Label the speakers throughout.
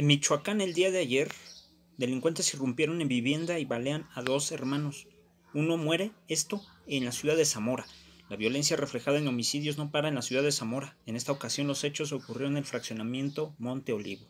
Speaker 1: En Michoacán el día de ayer, delincuentes irrumpieron en vivienda y balean a dos hermanos. Uno muere, esto en la ciudad de Zamora. La violencia reflejada en homicidios no para en la ciudad de Zamora. En esta ocasión los hechos ocurrieron en el fraccionamiento Monte Olivo.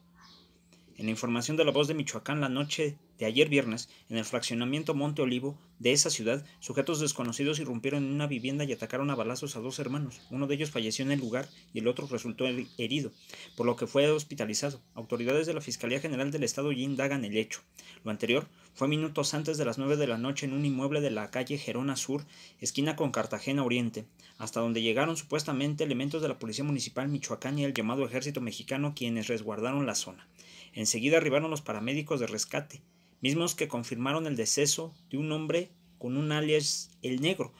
Speaker 1: En la información de La Voz de Michoacán la noche de ayer viernes, en el fraccionamiento Monte Olivo de esa ciudad, sujetos desconocidos irrumpieron en una vivienda y atacaron a balazos a dos hermanos. Uno de ellos falleció en el lugar y el otro resultó herido, por lo que fue hospitalizado. Autoridades de la Fiscalía General del Estado indagan el hecho. Lo anterior fue minutos antes de las nueve de la noche en un inmueble de la calle Gerona Sur, esquina con Cartagena Oriente, hasta donde llegaron supuestamente elementos de la Policía Municipal Michoacán y el llamado Ejército Mexicano quienes resguardaron la zona. Enseguida arribaron los paramédicos de rescate, mismos que confirmaron el deceso de un hombre con un alias El Negro,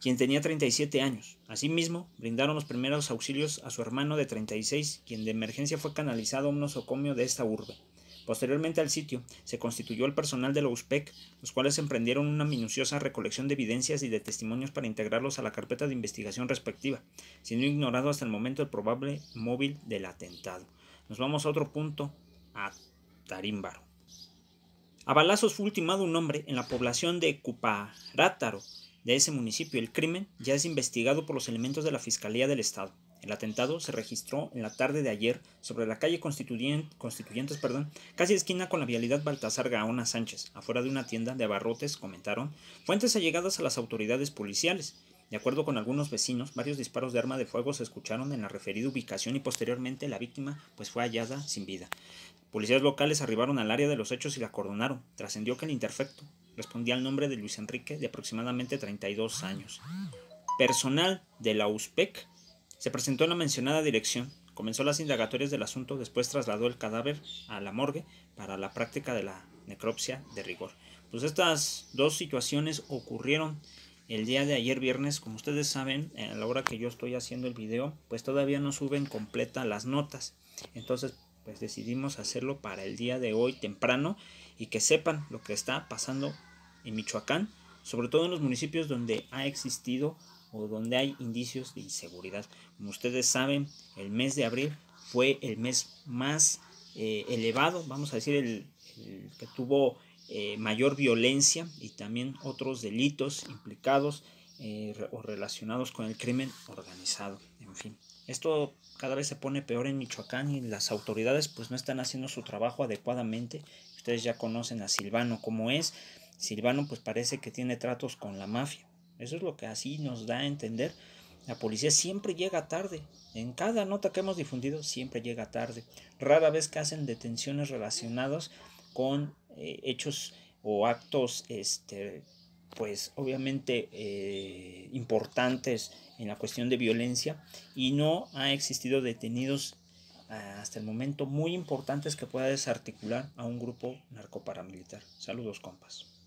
Speaker 1: quien tenía 37 años. Asimismo, brindaron los primeros auxilios a su hermano de 36, quien de emergencia fue canalizado a un nosocomio de esta urbe. Posteriormente al sitio se constituyó el personal de la USPEC, los cuales emprendieron una minuciosa recolección de evidencias y de testimonios para integrarlos a la carpeta de investigación respectiva, siendo ignorado hasta el momento el probable móvil del atentado. Nos vamos a otro punto, a Tarímbaro. A balazos fue ultimado un hombre en la población de Cuparátaro, de ese municipio. El crimen ya es investigado por los elementos de la Fiscalía del Estado. El atentado se registró en la tarde de ayer sobre la calle Constituyentes, perdón, casi esquina con la vialidad Baltasar Gaona Sánchez, afuera de una tienda de abarrotes, comentaron fuentes allegadas a las autoridades policiales. De acuerdo con algunos vecinos, varios disparos de arma de fuego se escucharon en la referida ubicación y posteriormente la víctima pues, fue hallada sin vida. Policías locales arribaron al área de los hechos y la acordonaron. Trascendió que el interfecto respondía al nombre de Luis Enrique, de aproximadamente 32 años. Personal de la USPEC se presentó en la mencionada dirección, comenzó las indagatorias del asunto, después trasladó el cadáver a la morgue para la práctica de la necropsia de rigor. Pues estas dos situaciones ocurrieron el día de ayer viernes, como ustedes saben, a la hora que yo estoy haciendo el video, pues todavía no suben completa las notas. Entonces, pues decidimos hacerlo para el día de hoy temprano y que sepan lo que está pasando en Michoacán, sobre todo en los municipios donde ha existido o donde hay indicios de inseguridad. Como ustedes saben, el mes de abril fue el mes más eh, elevado, vamos a decir, el, que tuvo eh, mayor violencia y también otros delitos implicados eh, o relacionados con el crimen organizado. En fin, esto cada vez se pone peor en Michoacán y las autoridades pues no están haciendo su trabajo adecuadamente. Ustedes ya conocen a Silvano como es. Silvano pues parece que tiene tratos con la mafia. Eso es lo que así nos da a entender. La policía siempre llega tarde. En cada nota que hemos difundido, siempre llega tarde. Rara vez que hacen detenciones relacionadas con eh, hechos o actos, este, pues obviamente eh, importantes en la cuestión de violencia y no ha existido detenidos ah, hasta el momento muy importantes que pueda desarticular a un grupo narcoparamilitar. Saludos, compas.